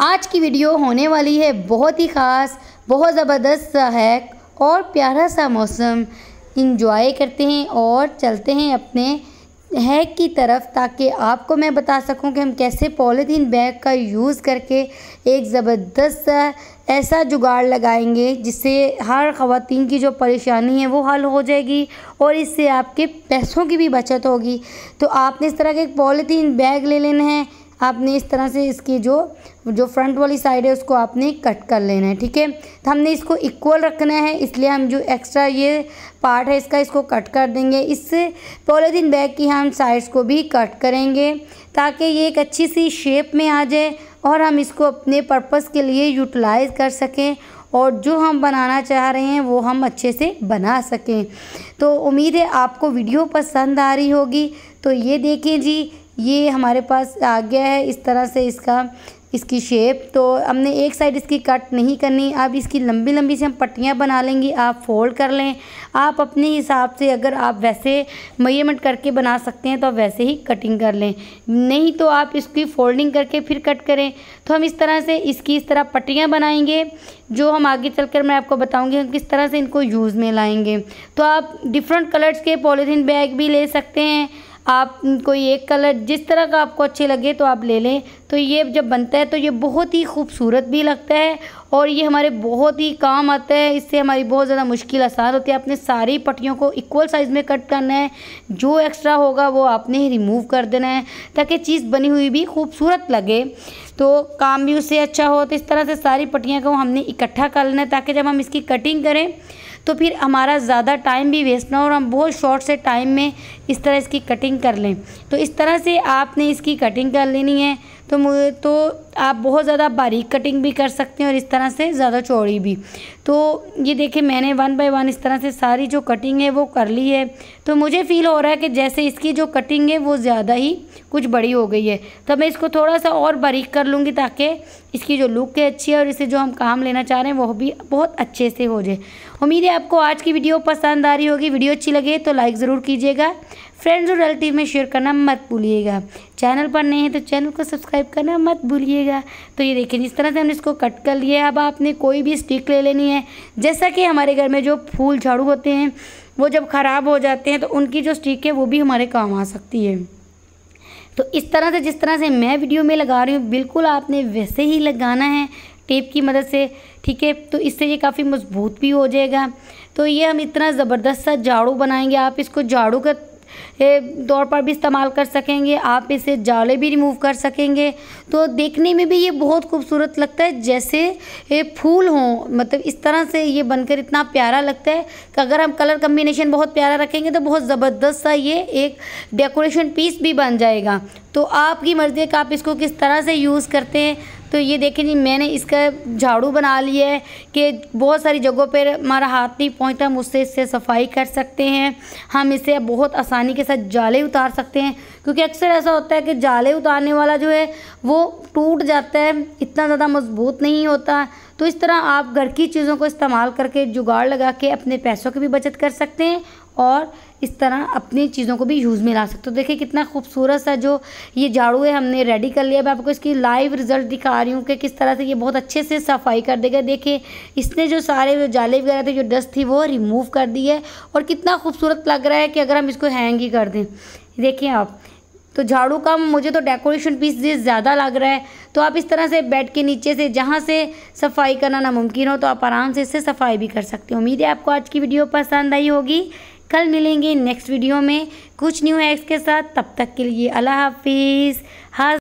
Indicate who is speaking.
Speaker 1: आज की वीडियो होने वाली है बहुत ही ख़ास बहुत ज़बरदस्त सा है और प्यारा सा मौसम इंजॉय करते हैं और चलते हैं अपने हैक की तरफ ताकि आपको मैं बता सकूं कि हम कैसे पॉलीथीन बैग का यूज़ करके एक ज़बरदस्त ऐसा जुगाड़ लगाएंगे जिससे हर ख़वान की जो परेशानी है वो हल हो जाएगी और इससे आपके पैसों की भी बचत होगी तो आपने इस तरह के एक पॉलीथीन बैग ले लेना है आपने इस तरह से इसकी जो जो फ्रंट वाली साइड है उसको आपने कट कर लेना है ठीक है तो हमने इसको इक्वल रखना है इसलिए हम जो एक्स्ट्रा ये पार्ट है इसका इसको कट कर देंगे इस पॉलीथीन बैग की हम साइड्स को भी कट करेंगे ताकि ये एक अच्छी सी शेप में आ जाए और हम इसको अपने पर्पस के लिए यूटिलाइज़ कर सकें और जो हम बनाना चाह रहे हैं वो हम अच्छे से बना सकें तो उम्मीद है आपको वीडियो पसंद आ रही होगी तो ये देखें जी ये हमारे पास आ गया है इस तरह से इसका इसकी शेप तो हमने एक साइड इसकी कट नहीं करनी अब इसकी लंबी लंबी से हम पट्टियाँ बना लेंगे आप फोल्ड कर लें आप अपने हिसाब से अगर आप वैसे मयमट करके बना सकते हैं तो आप वैसे ही कटिंग कर लें नहीं तो आप इसकी फोल्डिंग करके फिर कट करें तो हम इस तरह से इसकी इस तरह पट्टियाँ बनाएंगे जो हम आगे कर मैं आपको बताऊँगी हम किस तरह से इनको यूज़ में लाएँगे तो आप डिफरेंट कलर्स के पॉलीथीन बैग भी ले सकते हैं आप कोई एक कलर जिस तरह का आपको अच्छे लगे तो आप ले लें तो ये जब बनता है तो ये बहुत ही खूबसूरत भी लगता है और ये हमारे बहुत ही काम आता है इससे हमारी बहुत ज़्यादा मुश्किल आसान होती है आपने सारी पट्टियों को इक्वल साइज़ में कट करना है जो एक्स्ट्रा होगा वो आपने ही रिमूव कर देना है ताकि चीज़ बनी हुई भी खूबसूरत लगे तो काम भी उससे अच्छा हो तो इस तरह से सारी पट्टियाँ को हमने इकट्ठा कर लेना है ताकि जब हम इसकी कटिंग करें तो फिर हमारा ज़्यादा टाइम भी वेस्ट ना हो और हम बहुत शॉर्ट से टाइम में इस तरह इसकी कटिंग कर लें तो इस तरह से आपने इसकी कटिंग कर लेनी है तो मुझे तो आप बहुत ज़्यादा बारीक कटिंग भी कर सकते हैं और इस तरह से ज़्यादा चौड़ी भी तो ये देखिए मैंने वन बाय वन इस तरह से सारी जो कटिंग है वो कर ली है तो मुझे फ़ील हो रहा है कि जैसे इसकी जो कटिंग है वो ज़्यादा ही कुछ बड़ी हो गई है तो मैं इसको थोड़ा सा और बारीक कर लूँगी ताकि इसकी जो लुक है अच्छी है और इसे जो हम काम लेना चाह रहे हैं वो भी बहुत अच्छे से हो जाए उम्मीद है आपको आज की वीडियो पसंद आ रही होगी वीडियो अच्छी लगे तो लाइक ज़रूर कीजिएगा फ्रेंड्स और रिलेटिव में शेयर करना मत भूलिएगा चैनल पर नए हैं तो चैनल को सब्सक्राइब करना मत भूलिएगा लीजिएगा तो ये देखिए जिस तरह से हमने इसको कट कर लिया है अब आपने कोई भी स्टिक ले लेनी है जैसा कि हमारे घर में जो फूल झाड़ू होते हैं वो जब ख़राब हो जाते हैं तो उनकी जो स्टिक है वो भी हमारे काम आ सकती है तो इस तरह से जिस तरह से मैं वीडियो में लगा रही हूँ बिल्कुल आपने वैसे ही लगाना है टेप की मदद से ठीक है तो इससे ये काफ़ी मजबूत भी हो जाएगा तो ये हम इतना ज़बरदस्त सा झाड़ू बनाएंगे आप इसको झाड़ू का तौर पर भी इस्तेमाल कर सकेंगे आप इसे जाले भी रिमूव कर सकेंगे तो देखने में भी ये बहुत खूबसूरत लगता है जैसे ये फूल हों मतलब इस तरह से ये बनकर इतना प्यारा लगता है कि अगर हम कलर कम्बिनेशन बहुत प्यारा रखेंगे तो बहुत ज़बरदस्त सा ये एक डेकोरेशन पीस भी बन जाएगा तो आपकी मर्ज़ी है कि आप इसको किस तरह से यूज़ करते हैं तो ये देखें जी मैंने इसका झाड़ू बना लिया है कि बहुत सारी जगहों पर हमारा हाथ नहीं पहुँचता हम उससे इससे सफाई कर सकते हैं हम इसे बहुत आसानी के साथ जाले उतार सकते हैं क्योंकि अक्सर ऐसा होता है कि जाले उतारने वाला जो है वो टूट जाता है इतना ज़्यादा मजबूत नहीं होता तो इस तरह आप घर की चीज़ों को इस्तेमाल करके जुगाड़ लगा के अपने पैसों की भी बचत कर सकते हैं और इस तरह अपनी चीज़ों को भी यूज़ में ला सकते हो देखिए कितना खूबसूरत सा जो ये झाड़ू है हमने रेडी कर लिया मैं आपको इसकी लाइव रिज़ल्ट दिखा रही हूँ कि किस तरह से ये बहुत अच्छे से सफाई कर देगा देखिए इसने जो सारे जो जाले वगैरह थे जो डस्ट थी वो रिमूव कर दी है और कितना खूबसूरत लग रहा है कि अगर हम इसको हैंग ही कर दें देखिए आप तो झाड़ू का मुझे तो डेकोरेशन पीस ज़्यादा लग रहा है तो आप इस तरह से बेड के नीचे से जहाँ से सफाई करना नामुमकिन हो तो आप आराम से इससे सफाई भी कर सकते हो उम्मीद है आपको आज की वीडियो पसंद आई होगी कल मिलेंगे नेक्स्ट वीडियो में कुछ न्यू एक्स के साथ तब तक के लिए अल्लाह हाफिज़